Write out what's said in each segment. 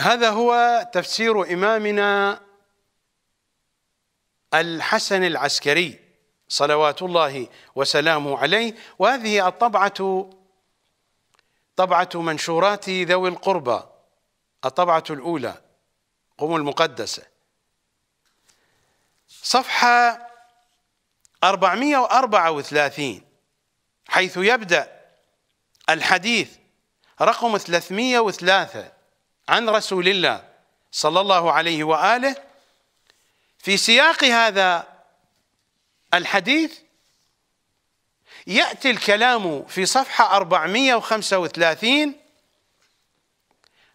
هذا هو تفسير إمامنا الحسن العسكري صلوات الله وسلامه عليه وهذه الطبعة طبعة منشورات ذوي القربى الطبعة الأولى قم المقدسة صفحة 434 حيث يبدأ الحديث رقم 303 عن رسول الله صلى الله عليه واله في سياق هذا الحديث ياتي الكلام في صفحه 435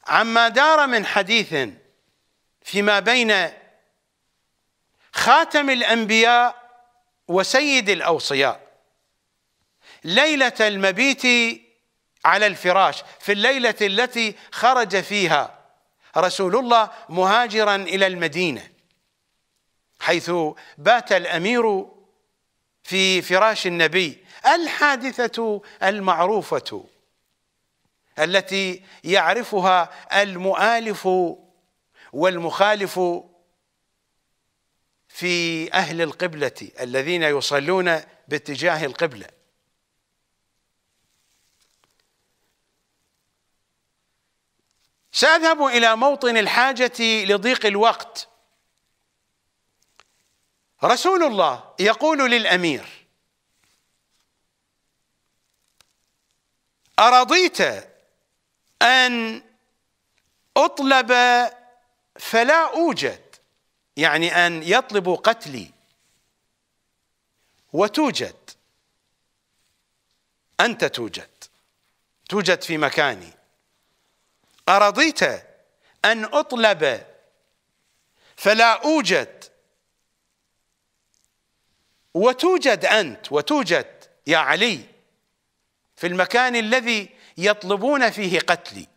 عما دار من حديث فيما بين خاتم الانبياء وسيد الاوصياء ليله المبيت على الفراش في الليلة التي خرج فيها رسول الله مهاجرا إلى المدينة حيث بات الأمير في فراش النبي الحادثة المعروفة التي يعرفها المؤالف والمخالف في أهل القبلة الذين يصلون باتجاه القبله ساذهب الى موطن الحاجه لضيق الوقت رسول الله يقول للامير ارضيت ان اطلب فلا اوجد يعني ان يطلب قتلي وتوجد انت توجد توجد في مكاني أرضيت أن أطلب فلا أوجد وتوجد أنت وتوجد يا علي في المكان الذي يطلبون فيه قتلي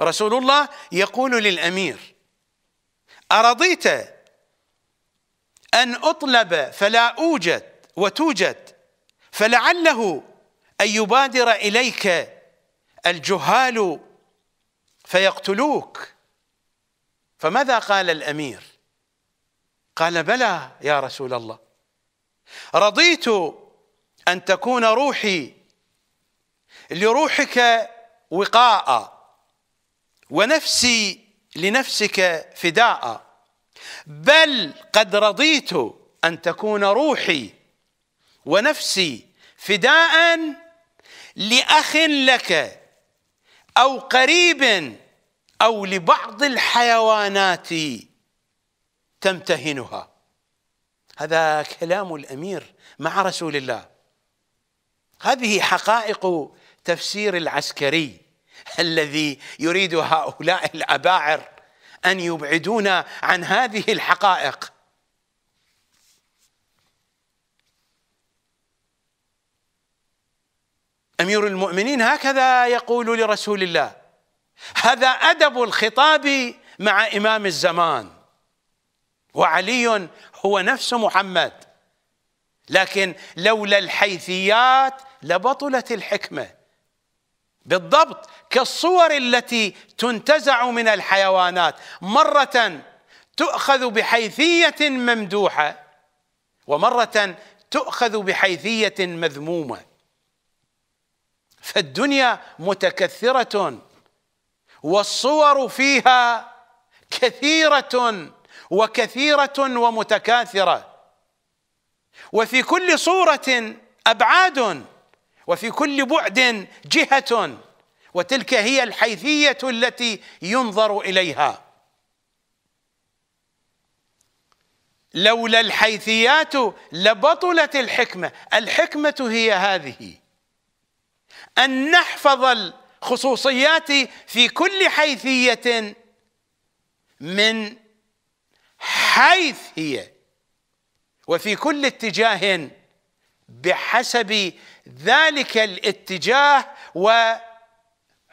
رسول الله يقول للأمير أرضيت أن أطلب فلا أوجد وتوجد فلعله أن يبادر إليك الجهال فيقتلوك فماذا قال الامير قال بلى يا رسول الله رضيت ان تكون روحي لروحك وقاء ونفسي لنفسك فداء بل قد رضيت ان تكون روحي ونفسي فداء لاخ لك أو قريب أو لبعض الحيوانات تمتهنها هذا كلام الأمير مع رسول الله هذه حقائق تفسير العسكري الذي يريد هؤلاء الأباعر أن يبعدونا عن هذه الحقائق امير المؤمنين هكذا يقول لرسول الله هذا ادب الخطاب مع امام الزمان وعلي هو نفس محمد لكن لولا الحيثيات لبطلت الحكمه بالضبط كالصور التي تنتزع من الحيوانات مره تؤخذ بحيثيه ممدوحه ومره تؤخذ بحيثيه مذمومه فالدنيا متكثرة والصور فيها كثيرة وكثيرة ومتكاثرة وفي كل صورة أبعاد وفي كل بعد جهة وتلك هي الحيثية التي ينظر إليها لولا الحيثيات لبطلت الحكمة الحكمة هي هذه أن نحفظ الخصوصيات في كل حيثية من حيث هي وفي كل اتجاه بحسب ذلك الاتجاه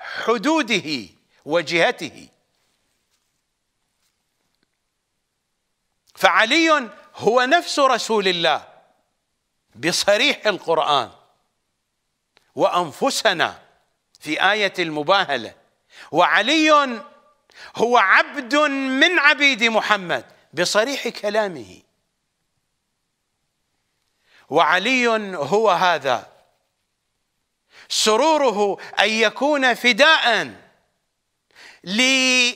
وحدوده وجهته فعلي هو نفس رسول الله بصريح القرآن وانفسنا في ايه المباهله وعلي هو عبد من عبيد محمد بصريح كلامه وعلي هو هذا سروره ان يكون فداء لدابه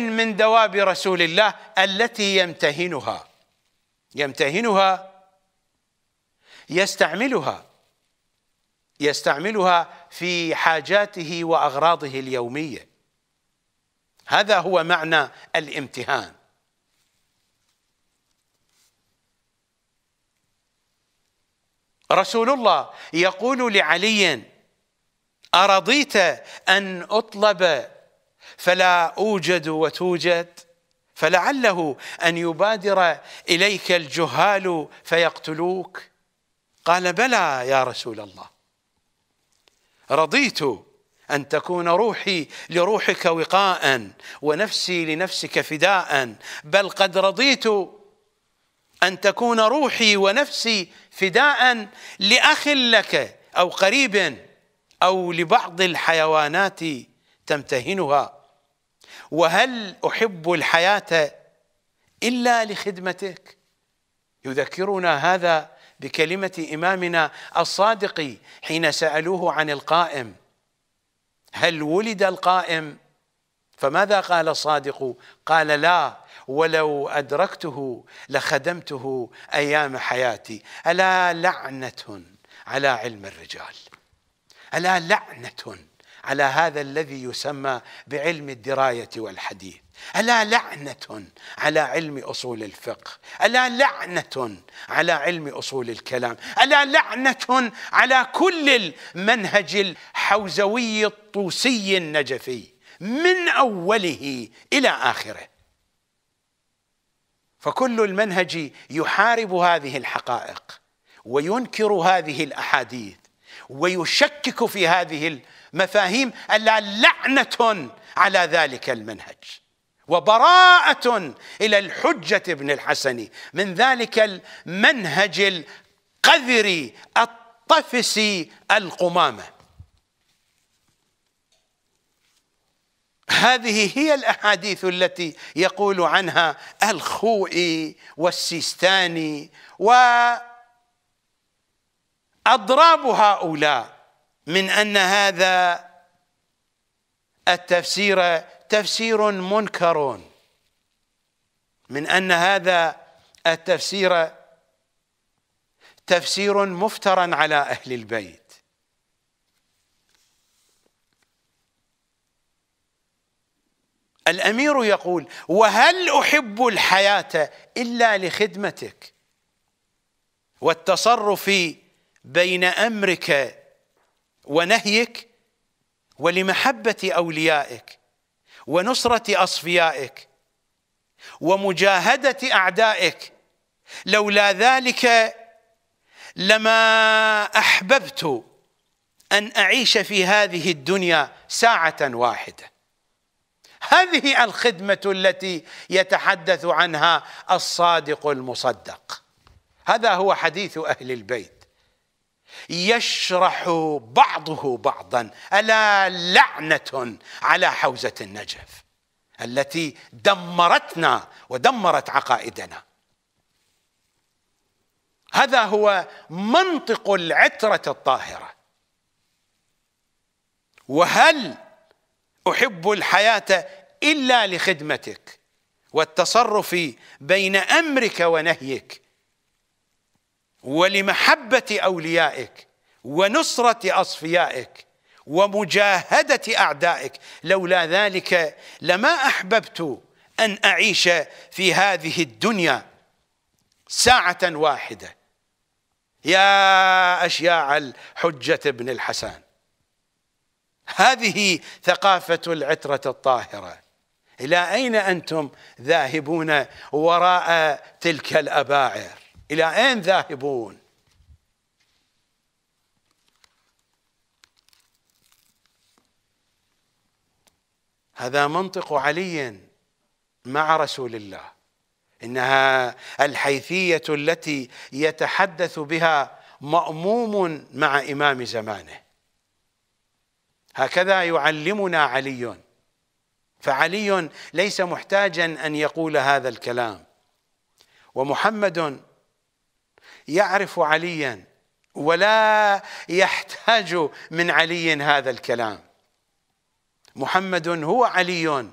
من دواب رسول الله التي يمتهنها يمتهنها يستعملها يستعملها في حاجاته واغراضه اليوميه هذا هو معنى الامتهان رسول الله يقول لعلي ارضيت ان اطلب فلا اوجد وتوجد فلعله ان يبادر اليك الجهال فيقتلوك قال بلى يا رسول الله رضيت أن تكون روحي لروحك وقاء ونفسي لنفسك فداء بل قد رضيت أن تكون روحي ونفسي فداء لأخ لك أو قريب أو لبعض الحيوانات تمتهنها وهل أحب الحياة إلا لخدمتك يذكرنا هذا بكلمه امامنا الصادق حين سالوه عن القائم هل ولد القائم فماذا قال الصادق قال لا ولو ادركته لخدمته ايام حياتي الا لعنه على علم الرجال الا لعنه على هذا الذي يسمى بعلم الدرايه والحديث الا لعنه على علم اصول الفقه الا لعنه على علم اصول الكلام الا لعنه على كل المنهج الحوزوي الطوسي النجفي من اوله الى اخره فكل المنهج يحارب هذه الحقائق وينكر هذه الاحاديث ويشكك في هذه مفاهيم الا لعنه على ذلك المنهج وبراءه الى الحجه ابن الحسن من ذلك المنهج القذري الطفسي القمامه هذه هي الاحاديث التي يقول عنها الخوئي والسيستاني واضراب هؤلاء من أن هذا التفسير تفسير منكر من أن هذا التفسير تفسير مفترى على أهل البيت الأمير يقول وهل أحب الحياة إلا لخدمتك والتصرف بين أمرك ونهيك ولمحبة أوليائك ونصرة أصفيائك ومجاهدة أعدائك لولا ذلك لما أحببت أن أعيش في هذه الدنيا ساعة واحدة هذه الخدمة التي يتحدث عنها الصادق المصدق هذا هو حديث أهل البيت يشرح بعضه بعضا الا لعنه على حوزه النجف التي دمرتنا ودمرت عقائدنا هذا هو منطق العتره الطاهره وهل احب الحياه الا لخدمتك والتصرف بين امرك ونهيك ولمحبة أوليائك ونصرة أصفيائك ومجاهدة أعدائك لولا ذلك لما أحببت أن أعيش في هذه الدنيا ساعة واحدة يا أشياع الحجه ابن الحسن هذه ثقافة العترة الطاهرة إلى أين أنتم ذاهبون وراء تلك الأباعر إلى أين ذاهبون هذا منطق علي مع رسول الله إنها الحيثية التي يتحدث بها مأموم مع إمام زمانه هكذا يعلمنا علي فعلي ليس محتاجا أن يقول هذا الكلام ومحمد يعرف عليا ولا يحتاج من علي هذا الكلام محمد هو علي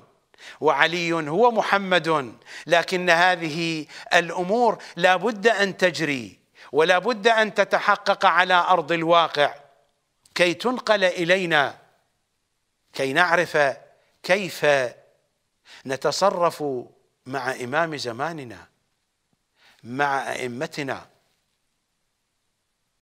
وعلي هو محمد لكن هذه الامور لا بد ان تجري ولا بد ان تتحقق على ارض الواقع كي تنقل الينا كي نعرف كيف نتصرف مع امام زماننا مع ائمتنا